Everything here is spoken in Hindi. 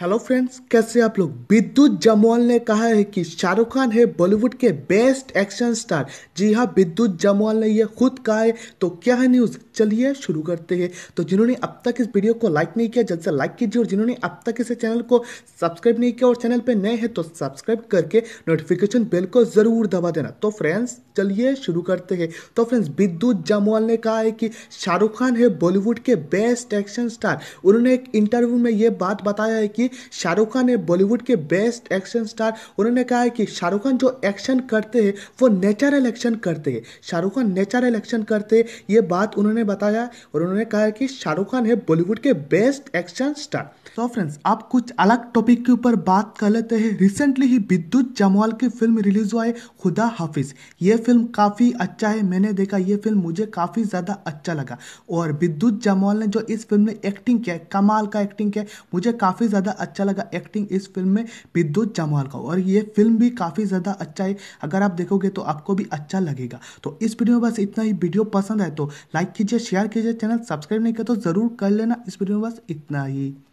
हेलो फ्रेंड्स कैसे आप लोग विद्युत जमवाल ने कहा है कि शाहरुख खान है बॉलीवुड के बेस्ट एक्शन स्टार जी हाँ विद्युत जमवाल ने यह खुद कहा है तो क्या है न्यूज़ चलिए शुरू करते हैं तो जिन्होंने अब तक इस वीडियो को लाइक नहीं किया जल्द से लाइक कीजिए और जिन्होंने अब तक इस चैनल को सब्सक्राइब नहीं किया और चैनल पर नए हैं तो सब्सक्राइब करके नोटिफिकेशन बेल को ज़रूर दबा देना तो फ्रेंड्स चलिए शुरू करते हैं तो फ्रेंड्स विद्युत जमवाल ने कहा है कि शाहरुख खान है बॉलीवुड के बेस्ट एक्शन स्टार उन्होंने एक इंटरव्यू में ये बात बताया है कि थी शाहरुख खान है बॉलीवुड के बेस्ट एक्शन स्टार उन्होंने कहा है कि शाहरुख खान जो एक्शन करते हैं वो नेचुरल एक्शन करते हैं शाहरुख खान नेचुरल एक्शन करते हैं ये बात उन्होंने बताया और उन्होंने कहा है कि शाहरुख खान है बॉलीवुड के बेस्ट एक्शन स्टार तो फ्रेंड्स आप कुछ अलग टॉपिक के ऊपर बात कर लेते हैं रिसेंटली ही विद्युत जमवाल की फिल्म रिलीज हुआ है खुदा हाफिज ये फिल्म काफ़ी अच्छा है मैंने देखा ये फिल्म मुझे काफ़ी ज़्यादा अच्छा लगा और विद्युत जमवाल ने जो इस फिल्म में एक्टिंग किया कमाल का एक्टिंग किया मुझे काफ़ी ज़्यादा अच्छा लगा एक्टिंग इस फिल्म में विद्युत जामवाल का और ये फिल्म भी काफ़ी ज़्यादा अच्छा है अगर आप देखोगे तो आपको भी अच्छा लगेगा तो इस वीडियो में बस इतना ही वीडियो पसंद है तो लाइक कीजिए शेयर कीजिए चैनल सब्सक्राइब नहीं किया तो ज़रूर कर लेना इस वीडियो में बस इतना ही